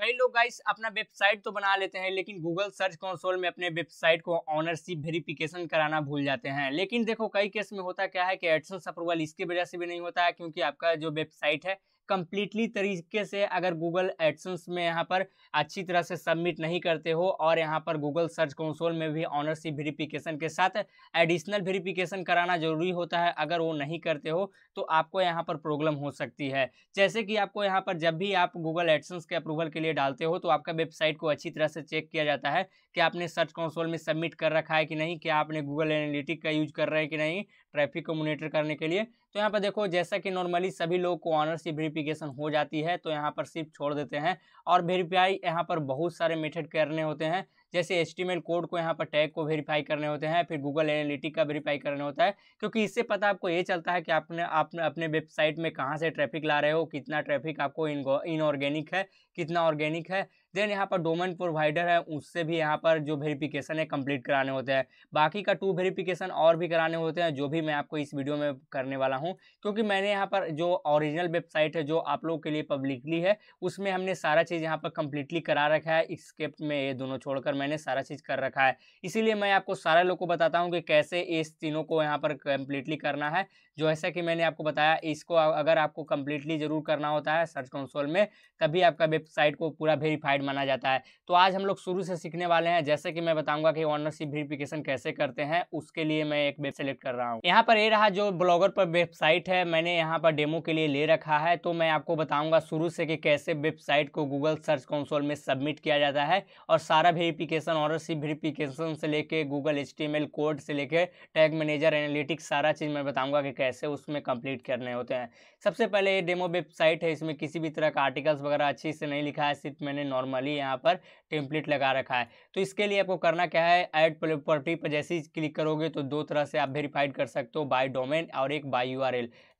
कई लोग गाइस अपना वेबसाइट तो बना लेते हैं लेकिन गूगल सर्च कंसोल में अपने वेबसाइट को ऑनरशिप वेरिफिकेशन कराना भूल जाते हैं लेकिन देखो कई केस में होता क्या है कि एडसेंस अप्रूवल इसकी वजह से भी नहीं होता है क्योंकि आपका जो वेबसाइट है कम्प्लीटली तरीके से अगर गूगल एडसन्स में यहाँ पर अच्छी तरह से सबमिट नहीं करते हो और यहाँ पर गूगल सर्च कंसोल में भी ऑनरशिप वेरीफिकेशन के साथ एडिशनल वेरीफिकेशन कराना जरूरी होता है अगर वो नहीं करते हो तो आपको यहाँ पर प्रॉब्लम हो सकती है जैसे कि आपको यहाँ पर जब भी आप गूगल एडसन्स के अप्रूवल के लिए डालते हो तो आपका वेबसाइट को अच्छी तरह से चेक किया जाता है कि आपने सर्च कंसोल में सबमिट कर रखा है कि नहीं क्या आपने गूगल एनालिटिक का यूज कर रहे हैं कि नहीं ट्रैफिक को मोनिटर करने के लिए तो यहाँ पर देखो जैसा कि नॉर्मली सभी लोग को ऑनरशिप वेरीफिकेशन हो जाती है तो यहाँ पर सिर्फ छोड़ देते हैं और वेरीफाई यहाँ पर बहुत सारे मेथड करने होते हैं जैसे एच कोड को यहाँ पर टैग को वेरीफाई करने होते हैं फिर गूगल एनालिटिक का वेरीफाई करने होता है क्योंकि इससे पता आपको ये चलता है कि आपने आपने अपने वेबसाइट में कहाँ से ट्रैफिक ला रहे हो कितना ट्रैफिक आपको इनऑर्गेनिक है कितना ऑर्गेनिक है देन यहाँ पर डोमेन प्रोवाइडर है उससे भी यहाँ पर जो वेरिफिकेशन है कंप्लीट कराने होते हैं बाकी का टू वेरिफिकेशन और भी कराने होते हैं जो भी मैं आपको इस वीडियो में करने वाला हूँ क्योंकि मैंने यहाँ पर जो ओरिजिनल वेबसाइट है जो आप लोगों के लिए पब्लिकली है उसमें हमने सारा चीज़ यहाँ पर कम्प्लीटली करा रखा है स्क्रिप्ट में ये दोनों छोड़कर मैंने सारा चीज़ कर रखा है इसीलिए मैं आपको सारे लोग को बताता हूँ कि कैसे इस तीनों को यहाँ पर कंप्लीटली करना है जो ऐसा कि मैंने आपको बताया इसको अगर आपको कम्प्लीटली जरूर करना होता है सर्च कंसोल में तभी आपका वेबसाइट को पूरा वेरीफाइड माना जाता है तो आज हम लोग शुरू से सीखने वाले हैं जैसे कि मैं बताऊंगा कि ऑनरशिप वेरीफिकेशन कैसे करते हैं उसके लिए मैं एक वेब सेलेक्ट कर रहा हूँ यहाँ पर ये रहा जो ब्लॉगर पर वेबसाइट है मैंने यहाँ पर डेमो के लिए ले रखा है तो मैं आपको बताऊंगा शुरू से कि कैसे वेबसाइट को गूगल सर्च कंसोल में सबमिट किया जाता है और सारा वेरीफिकेशन ऑनरशिप वेरीफिकेशन से लेके गूगल एच कोड से लेके टैग मैनेजर एनालिटिक्स सारा चीज़ मैं बताऊंगा कि कैसे कैसे उसमें कंप्लीट करने होते हैं सबसे पहले ये डेमो वेबसाइट है इसमें किसी भी तरह का आर्टिकल्स वगैरह अच्छी से नहीं लिखा है सिर्फ मैंने नॉर्मली यहाँ पर टेम्पलेट लगा रखा है तो इसके लिए आपको करना क्या है ऐड प्रॉपर्टी पर जैसे ही क्लिक करोगे तो दो तरह से आप वेरीफाइड कर सकते हो बाय डोमेन और एक बाय यू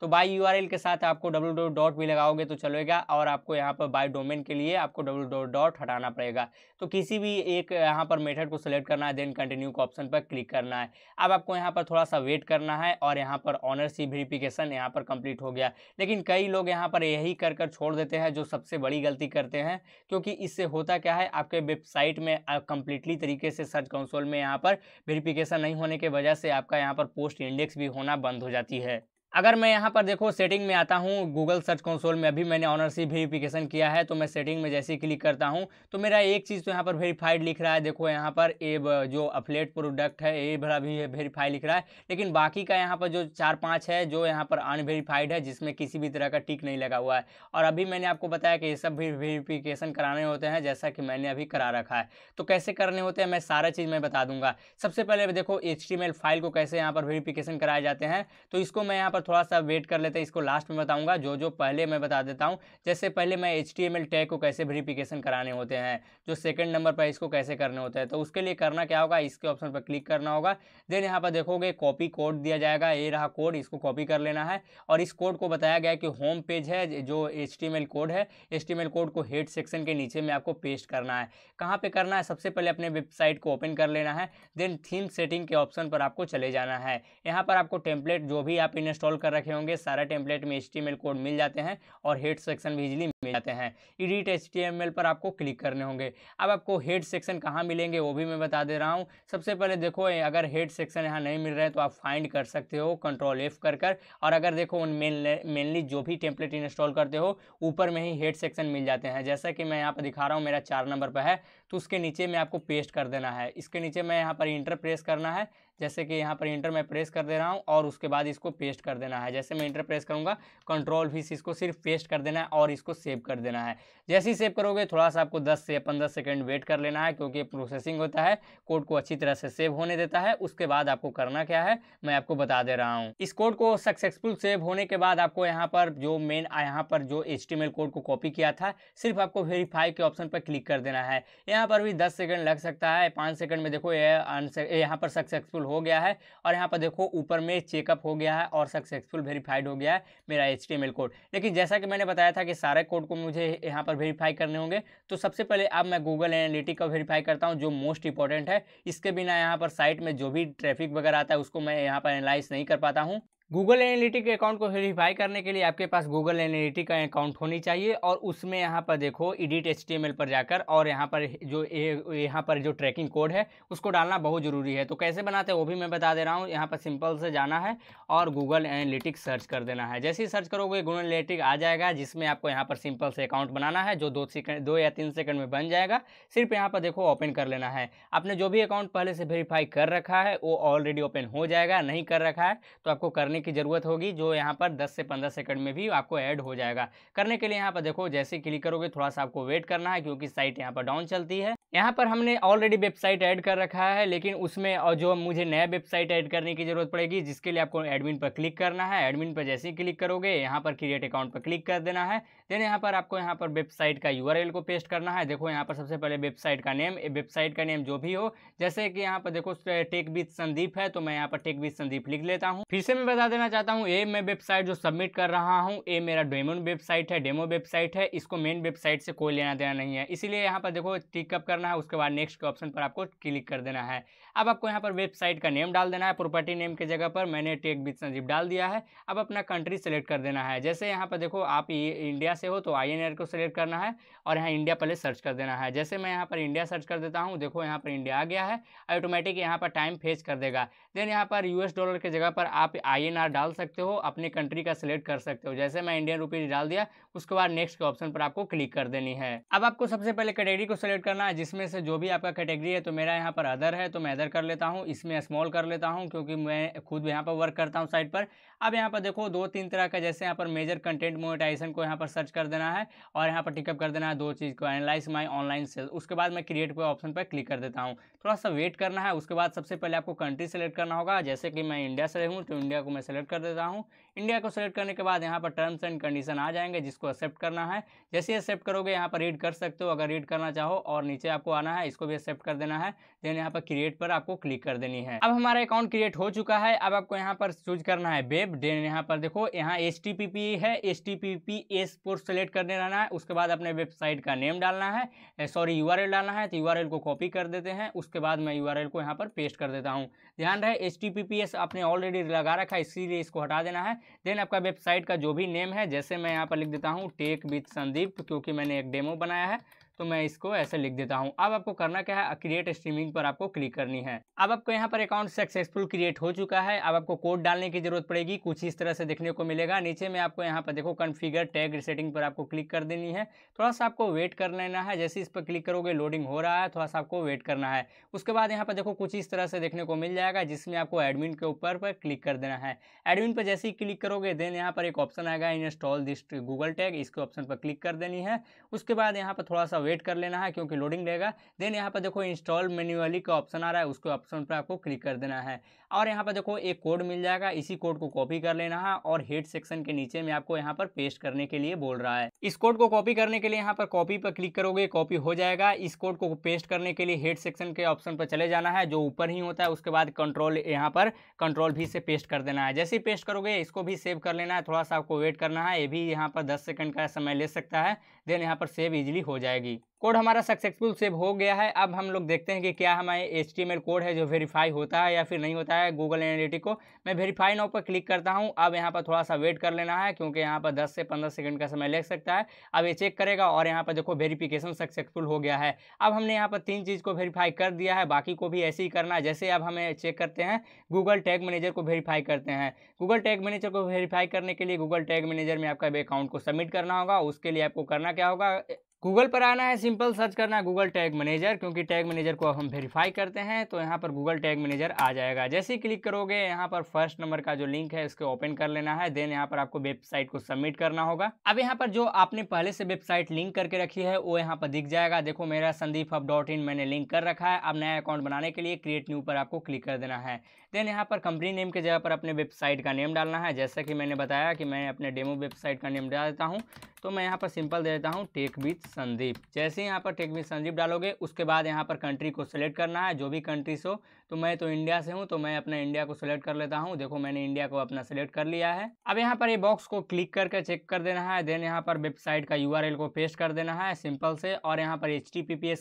तो बाय यू के साथ आपको डब्ल्यू डॉट भी लगाओगे तो चलेगा और आपको यहाँ पर बाय डोमेन के लिए आपको डब्ल्यू डॉट हटाना पड़ेगा तो किसी भी एक यहाँ पर मेथड को सिलेक्ट करना है देन कंटिन्यू को ऑप्शन पर क्लिक करना है अब आपको यहाँ पर थोड़ा सा वेट करना है और यहाँ पर ऑनरशिप वेरीफिकेशन यहाँ पर कंप्लीट हो गया लेकिन कई लोग यहाँ पर यही कर कर छोड़ देते हैं जो सबसे बड़ी गलती करते हैं क्योंकि इससे होता क्या है आपके पे वेबसाइट में कम्प्लीटली तरीके से सर्च कंसोल में यहाँ पर वेरिफिकेशन नहीं होने के वजह से आपका यहाँ पर पोस्ट इंडेक्स भी होना बंद हो जाती है अगर मैं यहाँ पर देखो सेटिंग में आता हूँ गूगल सर्च कंसोल में अभी मैंने ऑनरशिप वेरीफिकेशन किया है तो मैं सेटिंग में जैसे ही क्लिक करता हूँ तो मेरा एक चीज़ तो यहाँ पर वेरीफाइड लिख रहा है देखो यहाँ पर ए जो अपलेट प्रोडक्ट है ए भरा भी वेरीफाई लिख रहा है लेकिन बाकी का यहाँ पर जो चार पाँच है जो यहाँ पर अनवेरीफाइड है जिसमें किसी भी तरह का टिक नहीं लगा हुआ है और अभी मैंने आपको बताया कि ये सब भी वेरीफिकेशन कराने होते हैं जैसा कि मैंने अभी करा रखा है तो कैसे करने होते हैं मैं सारा चीज़ मैं बता दूंगा सबसे पहले देखो एच फाइल को कैसे यहाँ पर वेरीफिकेशन कराए जाते हैं तो इसको मैं यहाँ पर पर थोड़ा सा वेट कर लेते हैं इसको लास्ट में बताऊंगा जो जो पहले मैं बता देता हूं जैसे पहले मैं एच टैग को कैसे वेरीफिकेशन कराने होते हैं जो सेकंड नंबर पर इसको कैसे करने होते हैं तो उसके लिए करना क्या होगा इसके ऑप्शन पर क्लिक करना होगा देन यहाँ पर देखोगे कॉपी कोड दिया जाएगा ये रहा कोड इसको कॉपी कर लेना है और इस कोड को बताया गया कि होम पेज है जो एच कोड है एच कोड को हेड सेक्शन के नीचे में आपको पेस्ट करना है कहाँ पर करना है सबसे पहले अपने वेबसाइट को ओपन कर लेना है देन थीम सेटिंग के ऑप्शन पर आपको चले जाना है यहाँ पर आपको टेम्पलेट जो भी आप इंस्टॉल इंस्टॉल कर रखे होंगे सारा टेम्पलेट में एच कोड मिल जाते हैं और हेड सेक्शन भी इजिली मिल जाते हैं इडिट एच पर आपको क्लिक करने होंगे अब आपको हेड सेक्शन कहाँ मिलेंगे वो भी मैं बता दे रहा हूँ सबसे पहले देखो अगर हेड सेक्शन यहाँ नहीं मिल रहे तो आप फाइंड कर सकते हो कंट्रोल एफ कर कर और अगर देखो उन मेनली जो भी टेम्पलेट इंस्टॉल करते हो ऊपर में ही हेड सेक्शन मिल जाते हैं जैसा कि मैं यहाँ पर दिखा रहा हूँ मेरा चार नंबर पर है तो उसके नीचे में आपको पेस्ट कर देना है इसके नीचे मैं यहाँ पर इंटर प्रेस करना है जैसे कि यहाँ पर इंटर मैं प्रेस कर दे रहा हूँ और उसके बाद इसको पेस्ट कर देना है जैसे मैं इंटर प्रेस करूँगा कंट्रोल भी इसको सिर्फ पेस्ट कर देना है और इसको सेव कर देना है जैसे ही सेव करोगे थोड़ा सा आपको 10 से 15 सेकंड वेट कर लेना है क्योंकि प्रोसेसिंग होता है कोड को अच्छी तरह से सेव होने देता है उसके बाद आपको करना क्या है मैं आपको बता दे रहा हूँ इस कोड को सक्सेसफुल सेव होने के बाद आपको यहाँ पर जो मेन यहाँ पर जो एच कोड को कॉपी किया था सिर्फ आपको वेरीफाई के ऑप्शन पर क्लिक कर देना है यहाँ पर भी दस सेकंड लग सकता है 5 सेकेंड में देखो ये आंसर यहाँ पर सक्सेसफुल हो गया है और यहाँ पर देखो ऊपर में चेकअप हो गया है और सक्सेसफुल वेरीफाइड हो गया है मेरा एच कोड लेकिन जैसा कि मैंने बताया था कि सारे कोड को मुझे यहाँ पर वेरीफाई करने होंगे तो सबसे पहले अब मैं गूगल एनालिटिक का वेरीफाई करता हूँ जो मोस्ट इंपॉर्टेंट है इसके बिना यहाँ पर साइट में जो भी ट्रैफिक वगैरह आता है उसको मैं यहाँ पर एनालाइज नहीं कर पाता हूँ गूगल एनालिटिक अकाउंट को वेरीफाई करने के लिए आपके पास गूगल एनालिटिक का अकाउंट होनी चाहिए और उसमें यहाँ पर देखो एडिट एच पर जाकर और यहाँ पर जो यहाँ पर जो ट्रैकिंग कोड है उसको डालना बहुत ज़रूरी है तो कैसे बनाते हैं वो भी मैं बता दे रहा हूँ यहाँ पर सिंपल से जाना है और गूगल एनालिटिक सर्च कर देना है जैसे ही सर्च करोगे गूगल एनालिटिक आ जाएगा जिसमें आपको यहाँ पर सिंपल से अकाउंट बनाना है जो दो सेकंड दो या तीन सेकंड में बन जाएगा सिर्फ यहाँ पर देखो ओपन कर लेना है आपने जो भी अकाउंट पहले से वेरीफाई कर रखा है वो ऑलरेडी ओपन हो जाएगा नहीं कर रखा है तो आपको करने करने की ज़रूरत होगी जो यहाँ पर 10 से 15 सेकंड में भी आपको ऐड हो जाएगा करने के लिए यहाँ पर देखो जैसे क्लिक करोगे थोड़ा सा आपको वेट करना है क्योंकि साइट यहाँ पर डाउन चलती है यहाँ पर हमने ऑलरेडी वेबसाइट ऐड कर रखा है लेकिन उसमें और जो मुझे नया वेबसाइट ऐड करने की ज़रूरत पड़ेगी जिसके लिए आपको एडमिन पर क्लिक करना है एडमिन पर जैसे ही क्लिक करोगे यहाँ पर क्रिएट अकाउंट पर क्लिक कर देना है देन यहाँ पर आपको यहाँ पर वेबसाइट का यूआरएल को पेस्ट करना है देखो यहाँ पर सबसे पहले वेबसाइट का नेम वेबसाइट का नेम जो भी हो जैसे कि यहाँ पर देखो टेक विद संदीप है तो मैं यहाँ पर टेक विद संदीप लिख लेता हूँ फिर से मैं बता देना चाहता हूँ ये मैं वेबसाइट जो सबमिट कर रहा हूँ ए मेरा डेमो वेबसाइट है डेमो वेबसाइट है इसको मेन वेबसाइट से कोई लेना देना नहीं है इसीलिए यहाँ पर देखो टिकअप कर करना है उसके बाद नेक्स्ट के ऑप्शन पर आपको क्लिक कर देना है अब आपको यहाँ पर वेबसाइट का नेम डाल देना है प्रॉपर्टी नेम के जगह पर मैंने टेक बिथ संजीव डाल दिया है अब अपना कंट्री सेलेक्ट कर देना है जैसे यहाँ पर देखो आप इंडिया से हो तो आई को सिलेक्ट करना है और यहाँ इंडिया पहले सर्च कर देना है जैसे मैं यहाँ पर इंडिया सर्च कर देता हूँ देखो यहाँ पर इंडिया आ गया है ऑटोमेटिक यहाँ पर टाइम फेज कर देगा देन यहाँ पर यूएस डॉलर के जगह पर आप आई डाल सकते हो अपनी कंट्री का सिलेक्ट कर सकते हो जैसे मैं इंडियन रुपीज डाल दिया उसके बाद नेक्स्ट के ऑप्शन पर आपको क्लिक कर देनी है अब आपको सबसे पहले कैटेगरी को सिलेक्ट करना है इसमें से जो भी आपका कैटेगरी है तो मेरा यहाँ पर अदर है तो मैं अदर कर लेता हूँ इसमें स्मॉल कर लेता हूँ क्योंकि मैं खुद यहाँ पर वर्क करता हूँ साइट पर अब यहाँ पर देखो दो तीन तरह का जैसे यहाँ पर मेजर कंटेंट मोनेटाइजेशन को यहाँ पर सर्च कर देना है और यहाँ पर टिकअप कर देना है दो चीज़ को एनालाइज माई ऑनलाइन सेल उसके बाद मैं क्रिएट को ऑप्शन पर क्लिक कर देता हूँ थोड़ा सा वेट करना है उसके बाद सबसे पहले आपको कंट्री सेलेक्ट करना होगा जैसे कि मैं इंडिया से रहूँ तो इंडिया को मैं सेलेक्ट कर देता हूँ इंडिया को सेलेक्ट करने के बाद यहाँ पर टर्म्स एंड कंडीशन आ जाएंगे जिसको एक्सेप्ट करना है जैसे एक्सेप्ट करोगे यहाँ पर रीड कर सकते हो अगर रीड करना चाहो और नीचे आपको आना है इसको भी एक्सेप्ट कर देना है देन यहाँ पर क्रिएट पर आपको क्लिक कर देनी है अब हमारा अकाउंट क्रिएट हो चुका है अब आपको यहाँ पर चूज करना है वेब देन यहाँ पर देखो यहाँ एस है S T P P S port select करने रहना है उसके बाद अपने वेबसाइट का नेम डालना है सॉरी यू डालना है तो यू को कॉपी कर देते हैं उसके बाद मैं यू को यहाँ पर पेस्ट कर देता हूँ ध्यान रहे एस आपने ऑलरेडी लगा रखा है इसीलिए इसको हटा देना है देन आपका वेबसाइट का जो भी नेम है जैसे मैं यहाँ पर लिख देता हूँ टेक विथ संदीप क्योंकि मैंने एक डेमो बनाया है तो मैं इसको ऐसे लिख देता हूँ अब आपको करना क्या है क्रिएट स्ट्रीमिंग पर आपको क्लिक करनी है अब आपको यहाँ पर अकाउंट सक्सेसफुल क्रिएट हो चुका है अब आपको कोड डालने की जरूरत पड़ेगी कुछ इस तरह से देखने को मिलेगा नीचे में आपको यहाँ पर देखो कन्फिगर टैग रिसेटिंग पर आपको क्लिक कर देनी है थोड़ा सा आपको वेट कर लेना है जैसे इस पर क्लिक करोगे लोडिंग हो रहा है थोड़ा सा आपको वेट करना है उसके बाद यहाँ पर देखो कुछ इस तरह से देखने को मिल जाएगा जिसमें आपको एडमिन के ऊपर पर क्लिक कर देना है एडमिन पर जैसे ही क्लिक करोगे देन यहाँ पर एक ऑप्शन आएगा इंस्टॉल दिस गूगल टैग इसके ऑप्शन पर क्लिक कर देनी है उसके बाद यहाँ पर थोड़ा सा वेट कर लेना है क्योंकि लोडिंग रहेगा देन यहाँ पर देखो इंस्टॉल मेनुअली का ऑप्शन आ रहा है उसके ऑप्शन पर आपको क्लिक कर देना है और यहाँ पर देखो एक कोड मिल जाएगा इसी कोड को कॉपी कर लेना है और हेड सेक्शन के नीचे में आपको यहाँ पर पेस्ट करने के लिए बोल रहा है इस कोड को कॉपी करने के लिए यहाँ पर कॉपी पर क्लिक करोगे कॉपी हो जाएगा इस कोड को पेस्ट करने के लिए हेड सेक्शन के ऑप्शन पर चले जाना है जो ऊपर ही होता है उसके बाद कंट्रोल यहाँ पर कंट्रोल भी से पेस्ट कर देना है जैसे ही पेस्ट करोगे इसको भी सेव कर लेना है थोड़ा सा आपको वेट करना है ये भी यहाँ पर दस सेकंड का समय ले सकता है देन यहाँ पर सेव इजीली हो जाएगी कोड हमारा सक्सेसफुल सेव हो गया है अब हम लोग देखते हैं कि क्या हमारे एच कोड है जो वेरीफाई होता है या फिर नहीं होता है गूगल एनडीटी को मैं वेरीफाई नाउ पर क्लिक करता हूँ अब यहाँ पर थोड़ा सा वेट कर लेना है क्योंकि यहाँ पर 10 से 15 सेकंड का समय लग सकता है अब ये चेक करेगा और यहाँ पर देखो वेरीफिकेशन सक्सेसफुल हो गया है अब हमने यहाँ पर तीन चीज़ को वेरीफाई कर दिया है बाकी को भी ऐसे ही करना है जैसे अब हमें चेक करते हैं गूगल टैग मैनेजर को वेरीफाई करते हैं गूगल टैग मैनेजर को वेरीफाई करने के लिए गूगल टैग मैनेजर में आपका अकाउंट को सबमिट करना होगा उसके लिए आपको करना क्या होगा गूगल पर आना है सिंपल सर्च करना है गूगल टैग मैनेजर क्योंकि टैग मैनेजर को हम वेरीफाई करते हैं तो यहाँ पर गूगल टैग मैनेजर आ जाएगा जैसे ही क्लिक करोगे यहाँ पर फर्स्ट नंबर का जो लिंक है इसको ओपन कर लेना है देन यहाँ पर आपको वेबसाइट को सबमिट करना होगा अब यहाँ पर जो आपने पहले से वेबसाइट लिंक करके रखी है वो यहाँ पर दिख जाएगा देखो मेरा संदीप हब डॉट इन मैंने लिंक कर रखा है अब नया अकाउंट बनाने के लिए क्रिएट न्यू पर आपको क्लिक कर देना है देन यहाँ पर कंपनी नेम के जगह पर अपने वेबसाइट का नेम डालना है जैसा कि मैंने बताया कि मैं अपने डेमो वेबसाइट का नेम डाल देता हूँ तो मैं यहाँ पर सिंपल दे देता हूँ टेक विथ संदीप जैसे यहाँ पर टेक मी संदीप डालोगे उसके बाद यहाँ पर कंट्री को सिलेक्ट करना है जो भी कंट्रीज हो तो मैं तो इंडिया से हूँ तो मैं अपना इंडिया को सिलेक्ट कर लेता हूँ देखो मैंने इंडिया को अपना सिलेक्ट कर लिया है अब यहाँ पर ये यह बॉक्स को क्लिक करके चेक कर देना है देन यहाँ पर वेबसाइट का यू को पेस्ट कर देना है सिंपल से और यहाँ पर एच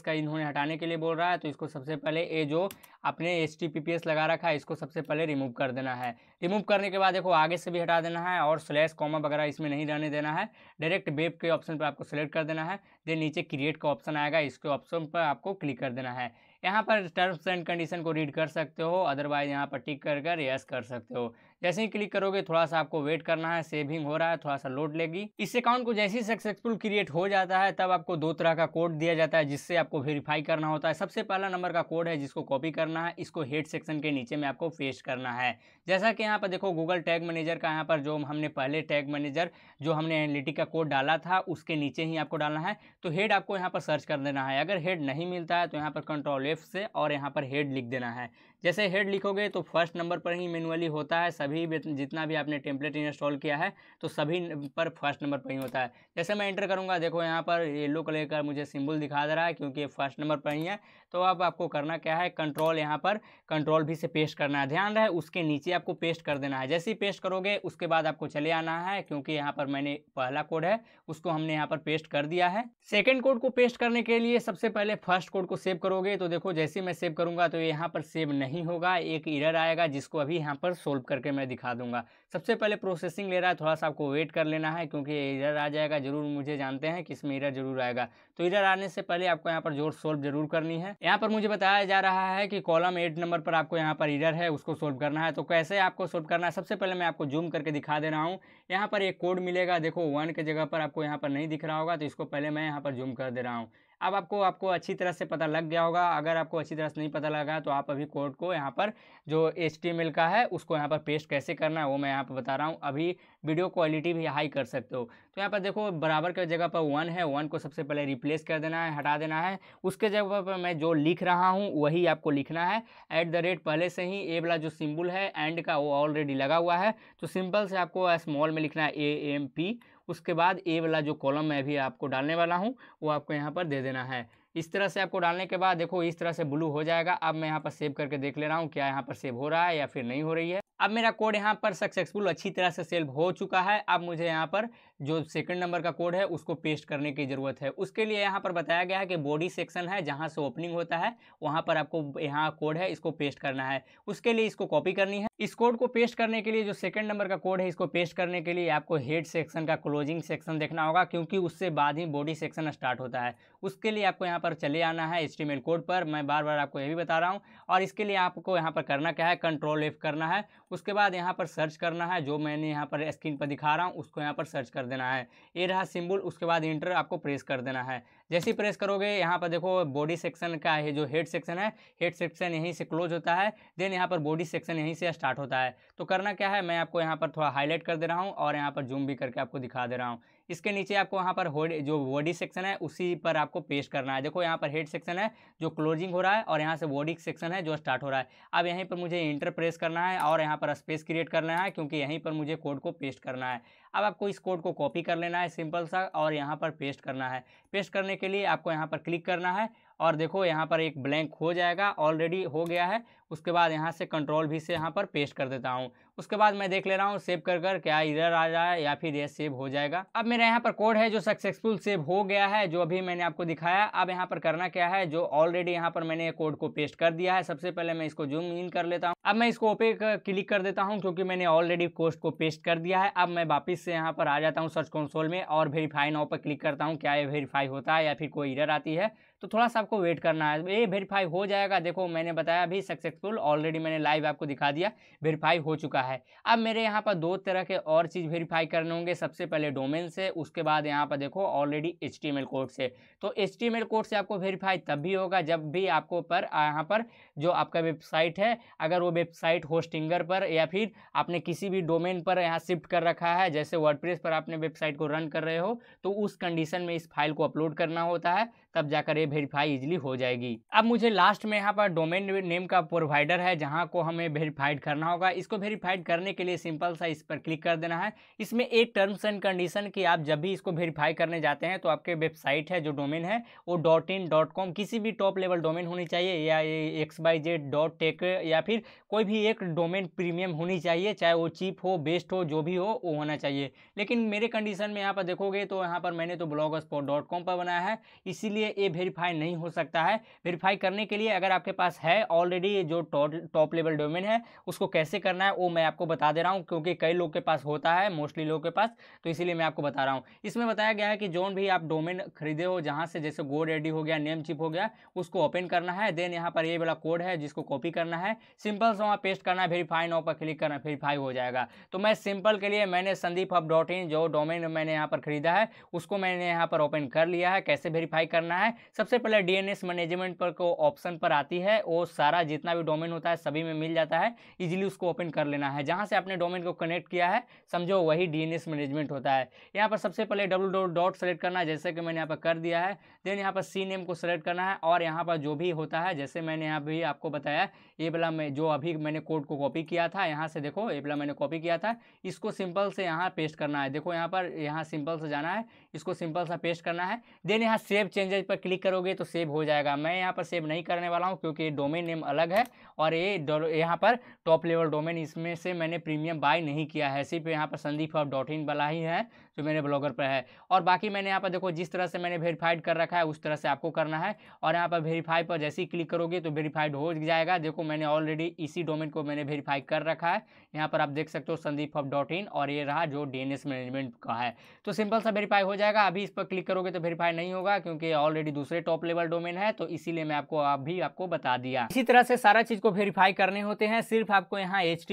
का इन्होंने हटाने के लिए बोल रहा है तो इसको सबसे पहले ये जो अपने एच लगा रखा है इसको सबसे पहले रिमूव कर देना है रिमूव करने के बाद देखो आगे से भी हटा देना है और स्लैश कॉमा वगैरह इसमें नहीं रहने देना है डायरेक्ट वेब के ऑप्शन पर आपको सिलेक्ट कर देना है देन नीचे क्रिएट का ऑप्शन आएगा इसके ऑप्शन पर आपको क्लिक कर देना है यहाँ पर टर्म्स एंड कंडीशन को रीड कर सकते हो अदरवाइज यहाँ पर टिक कर कर यस कर सकते हो जैसे ही क्लिक करोगे थोड़ा सा आपको वेट करना है सेविंग हो रहा है थोड़ा सा लोड लेगी इस अकाउंट को जैसे ही सक्सेसफुल क्रिएट हो जाता है तब आपको दो तरह का कोड दिया जाता है जिससे आपको वेरीफाई करना होता है सबसे पहला नंबर का कोड है जिसको कॉपी करना है इसको हेड सेक्शन के नीचे में आपको पेस्ट करना है जैसा कि यहाँ पर देखो गूगल टैग मैनेजर का यहाँ पर जो हमने पहले टैग मैनेजर जो हमने एनलिटिक का कोड डाला था उसके नीचे ही आपको डालना है तो हेड आपको यहाँ पर सर्च कर देना है अगर हेड नहीं मिलता है तो यहाँ पर कंट्रोल एफ से और यहाँ पर हेड लिख देना है जैसे हेड लिखोगे तो फर्स्ट नंबर पर ही मैनुअली होता है सभी जितना भी आपने टेम्पलेट इंस्टॉल किया है तो सभी पर फर्स्ट नंबर पर ही होता है जैसे मैं एंटर करूँगा देखो यहाँ पर येलो कलर का मुझे सिंबल दिखा दे रहा है क्योंकि ये फर्स्ट नंबर पर ही है तो अब आपको करना क्या है कंट्रोल यहाँ पर कंट्रोल भी से पेस्ट करना है ध्यान रहे उसके नीचे आपको पेस्ट कर देना है जैसे ही पेस्ट करोगे उसके बाद आपको चले आना है क्योंकि यहाँ पर मैंने पहला कोड है उसको हमने यहाँ पर पेस्ट कर दिया है सेकेंड कोड को पेस्ट करने के लिए सबसे पहले फर्स्ट कोड को सेव करोगे तो देखो जैसे मैं सेव करूँगा तो यहाँ पर सेव नहीं नहीं होगा एक इरर आएगा जिसको अभी यहाँ पर सोल्व करके मैं दिखा दूंगा सबसे पहले प्रोसेसिंग ले रहा है थोड़ा सा आपको वेट कर लेना है क्योंकि इरर आ जाएगा जरूर मुझे जानते हैं कि इसमें इरर जरूर आएगा तो इरर आने से पहले आपको यहाँ पर जोर सोल्व जरूर करनी है यहाँ पर मुझे बताया जा रहा है कि कॉलम एट नंबर पर आपको यहाँ पर इरर है उसको सोल्व करना है तो कैसे आपको सोल्व करना है सबसे पहले मैं आपको जूम करके दिखा दे रहा हूँ यहाँ पर एक कोड मिलेगा देखो वन के जगह पर आपको यहाँ पर नहीं दिख रहा होगा तो इसको पहले मैं यहाँ पर जूम कर दे रहा हूँ अब आपको आपको अच्छी तरह से पता लग गया होगा अगर आपको अच्छी तरह से नहीं पता लगा तो आप अभी कोड को यहाँ पर जो एच का है उसको यहाँ पर पेस्ट कैसे करना है वो मैं यहाँ पर बता रहा हूँ अभी वीडियो क्वालिटी भी हाई कर सकते हो तो यहाँ पर देखो बराबर के जगह पर वन है वन को सबसे पहले रिप्लेस कर देना है हटा देना है उसके जगह पर मैं जो लिख रहा हूँ वही आपको लिखना है एट द रेट पहले से ही ए वाला जो सिम्बुल है एंड का वो ऑलरेडी लगा हुआ है तो सिंपल से आपको स्मॉल में लिखना है ए एम पी उसके बाद ए वाला जो कॉलम मैं भी आपको डालने वाला हूँ वो आपको यहाँ पर दे देना है इस तरह से आपको डालने के बाद देखो इस तरह से ब्लू हो जाएगा अब मैं यहाँ पर सेव करके देख ले रहा हूँ क्या यहाँ पर सेव हो रहा है या फिर नहीं हो रही है अब मेरा कोड यहाँ पर सक्सेसफुल अच्छी तरह से सेल्व हो चुका है अब मुझे यहाँ पर जो सेकंड नंबर का कोड है उसको पेस्ट करने की ज़रूरत है उसके लिए यहाँ पर बताया गया है कि बॉडी सेक्शन है जहाँ से ओपनिंग होता है वहाँ पर आपको यहाँ कोड है इसको पेस्ट करना है उसके लिए इसको कॉपी करनी है इस कोड को पेस्ट करने के लिए जो सेकंड नंबर का कोड है इसको पेस्ट करने के लिए आपको हेड सेक्शन का क्लोजिंग सेक्शन देखना होगा क्योंकि उससे बाद ही बॉडी सेक्शन स्टार्ट होता है उसके लिए आपको यहाँ पर चले आना है एच कोड पर मैं बार बार आपको ये भी बता रहा हूँ और इसके लिए आपको यहाँ पर करना क्या है कंट्रोल एफ करना है उसके बाद यहाँ पर सर्च करना है जो मैंने यहाँ पर स्क्रीन पर दिखा रहा हूँ उसको यहाँ पर सर्च कर देना है ये रहा सिम्बुल उसके बाद इंटर आपको प्रेस कर देना है जैसे ही प्रेस करोगे यहाँ पर देखो बॉडी सेक्शन का है जो हेड सेक्शन है हेड सेक्शन यहीं से क्लोज होता है देन यहाँ पर बॉडी सेक्शन यहीं से स्टार्ट होता है तो करना क्या है मैं आपको यहाँ पर थोड़ा हाईलाइट कर दे रहा हूँ और यहाँ पर जूम भी करके आपको दिखा दे रहा हूँ इसके नीचे आपको यहाँ पर जो बॉडी सेक्शन है उसी पर आपको पेस्ट करना है देखो यहाँ पर हेड सेक्शन है जो क्लोजिंग हो रहा है और यहाँ से बॉडी सेक्शन है जो स्टार्ट हो रहा है अब यहीं पर मुझे इंटर प्रेस करना है और यहाँ पर स्पेस क्रिएट करना है क्योंकि यहीं पर मुझे कोड को पेस्ट करना है अब आपको इस कोड को कॉपी कर लेना है सिंपल सा और यहाँ पर पेस्ट करना है पेस्ट करने के लिए आपको यहाँ पर क्लिक करना है और देखो यहाँ पर एक ब्लैंक हो जाएगा ऑलरेडी हो गया है उसके बाद यहाँ से कंट्रोल भी से यहाँ पर पेस्ट कर देता हूँ उसके बाद मैं देख ले रहा हूँ सेव कर कर क्या इधर आ रहा है या फिर ये सेव हो जाएगा अब मेरा यहाँ पर कोड है जो सक्सेसफुल सेव हो गया है जो अभी मैंने आपको दिखाया अब यहाँ पर करना क्या है जो ऑलरेडी यहाँ पर मैंने कोड को पेस्ट कर दिया है सबसे पहले मैं इसको जूम इन कर लेता हूँ अब मैं इसको ओपे क्लिक कर देता हूँ क्योंकि मैंने ऑलरेडी कोस्ट को पेस्ट कर दिया है अब मैं वापिस से यहाँ पर आ जाता हूँ सर्च कंसोल में और वेरीफाई नाव पर क्लिक करता हूँ क्या ये वेरीफाई होता है या फिर कोई इधर आती है तो थोड़ा सा आपको वेट करना है ये वेरीफाई हो जाएगा देखो मैंने बताया अभी सक्सेसफुल ऑलरेडी मैंने लाइव आपको दिखा दिया वेरीफाई हो चुका है अब मेरे यहाँ पर दो तरह के और चीज़ वेरीफाई करने होंगे सबसे पहले डोमेन से उसके बाद यहाँ पर देखो ऑलरेडी एच कोड से तो एच कोड से आपको वेरीफाई तब भी होगा जब भी आपको पर यहाँ पर जो आपका वेबसाइट है अगर वो वेबसाइट होस्टिंगर पर या फिर आपने किसी भी डोमेन पर यहाँ शिफ्ट कर रखा है जैसे वर्डप्रेस पर आपने वेबसाइट को रन कर रहे हो तो उस कंडीशन में इस फाइल को अपलोड करना होता है तब जाकर ये वेरीफाई इजिली हो जाएगी अब मुझे लास्ट में यहाँ पर डोमेन नेम का प्रोवाइडर है जहाँ को हमें वेरीफाइड करना होगा इसको वेरीफाइड करने के लिए सिंपल सा इस पर क्लिक कर देना है इसमें एक टर्म्स एंड कंडीशन की आप जब भी इसको वेरीफाई करने जाते हैं तो आपके वेबसाइट है जो डोमेन है वो डॉट इन डॉट कॉम किसी भी टॉप लेवल डोमेन होनी चाहिए या X Y Z dot tech या फिर कोई भी एक डोमेन प्रीमियम होनी चाहिए चाहे वो चीप हो बेस्ट हो जो भी हो वो होना चाहिए लेकिन मेरे कंडीशन में यहाँ पर देखोगे तो यहाँ पर मैंने तो ब्लॉग पर बनाया है इसीलिए लिए ये वेरीफाई नहीं हो सकता है वेरीफाई करने के लिए अगर आपके पास है ऑलरेडी जो टॉप लेवल डोमेन है उसको कैसे करना है वो मैं आपको बता दे रहा हूँ क्योंकि कई लोग के पास होता है मोस्टली लोगों के पास तो इसीलिए मैं आपको बता रहा हूँ इसमें बताया गया है कि जोन भी आप डोमेन खरीदे हो जहाँ से जैसे गो रेडी हो गया नेम चिप हो गया उसको ओपन करना है देन यहाँ पर ये वाला कोड है जिसको कॉपी करना है सिंपल से वहाँ पेस्ट करना है वेरीफाई नाउ पर क्लिक करना वेरीफाई हो जाएगा तो मैं सिंपल के लिए मैंने संदीप हब डॉट इन जो डोमेन मैंने यहाँ पर खरीदा है उसको मैंने यहाँ पर ओपन कर लिया है कैसे वेरीफाई करना करना है सबसे पहले डीएनएस मैनेजमेंट पर को ऑप्शन पर आती है वो सारा जितना भी डोमेन होता है सभी में मिल जाता है इजीली उसको ओपन कर लेना है जहाँ से आपने डोमेन को कनेक्ट किया है समझो वही डीएनएस मैनेजमेंट होता है यहाँ पर सबसे पहले डब्लू डॉट डॉट सेलेक्ट करना है जैसे कि मैंने यहाँ पर कर दिया है देन यहाँ पर सी नेम को सेलेक्ट करना है और यहाँ पर जो भी होता है जैसे मैंने यहाँ भी आपको बताया ये वाला मैं जो अभी मैंने कोड को कॉपी किया था यहाँ से देखो ये वाला मैंने कॉपी किया था इसको सिंपल से यहाँ पेस्ट करना है देखो यहाँ पर यहाँ सिंपल से जाना है इसको सिंपल सा पेस्ट करना है देन यहाँ सेव चेंजेस इस पर क्लिक करोगे तो सेव हो जाएगा मैं यहाँ पर सेव नहीं करने वाला हूँ क्योंकि डोमेन नेम अलग है और ये यहाँ पर टॉप लेवल डोमेन इसमें से मैंने प्रीमियम बाय नहीं किया है सिर्फ यहाँ पर संदीप डॉट इन वाला ही है जो मेरे ब्लॉगर पर है और बाकी मैंने यहाँ पर देखो जिस तरह से मैंने वेरीफाइड कर रखा है उस तरह से आपको करना है और यहाँ पर वेरीफाई पर जैसे ही क्लिक करोगे तो वेरीफाइड हो जाएगा देखो मैंने ऑलरेडी इसी डोमेन को मैंने वेरीफाई कर रखा है यहाँ पर आप देख सकते हो संदीप हब डॉट इन और ये रहा जो डी मैनेजमेंट का है तो सिंपल सा वेरीफाई हो जाएगा अभी इस पर क्लिक करोगे तो वेरीफाई नहीं होगा क्योंकि ऑलरेडी दूसरे टॉप लेवल डोमेन है तो इसीलिए मैं आपको अभी आपको बता दिया इसी तरह से सारा चीज़ को वेरीफाई करने होते हैं सिर्फ आपको यहाँ एच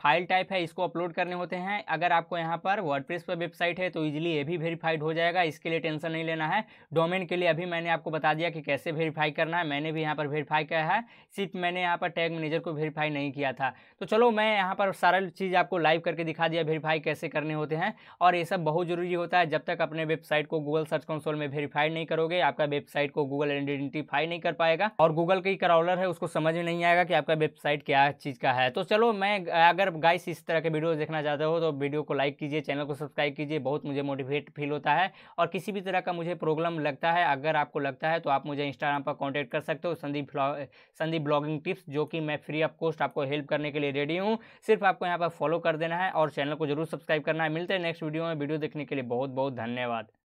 फाइल टाइप है इसको अपलोड करने होते हैं अगर आपको यहाँ पर वर्ड पर वेबसाइट है तो इजीली ये भी वेरीफाइड हो जाएगा इसके लिए टेंशन नहीं लेना है डोमेन के लिए अभी मैंने आपको बता दिया कि कैसे वेरीफाई करना है मैंने भी यहाँ पर वेरीफाई किया है सिर्फ मैंने यहाँ पर टैग मैनेजर को वेरीफाई नहीं किया था तो चलो मैं यहाँ पर सारा चीज़ आपको लाइव करके दिखा दिया वेरीफाई कैसे करने होते हैं और ये सब बहुत ज़रूरी होता है जब तक अपने वेबसाइट को गूगल सर्च कंसोल में वेरीफाई नहीं करोगे आपका वेबसाइट को गूगल आइडेंटिफाई नहीं कर पाएगा और गूगल ही क्राउलर है उसको समझ में नहीं आएगा कि आपका वेबसाइट क्या चीज़ का है तो चलो मैं अगर गाइस इस तरह के वीडियो देखना चाहते हो तो वीडियो को लाइक कीजिए चैनल को सब्सक्राइब कीजिए बहुत मुझे मोटिवेट फील होता है और किसी भी तरह का मुझे प्रॉब्लम लगता है अगर आपको लगता है तो आप मुझे इंस्टाग्राम पर कॉन्टैक्ट कर सकते हो संदीप संदीप ब्लॉगिंग टिप्स जो कि मैं फ्री ऑफ कॉस्ट आपको हेल्प करने के लिए रेडी हूँ सिर्फ आपको यहाँ पर फॉलो कर देना है और चैनल को जरूर सब्सक्राइब करना है मिलते हैं नेक्स्ट वीडियो में वीडियो देखने के लिए बहुत बहुत धन्यवाद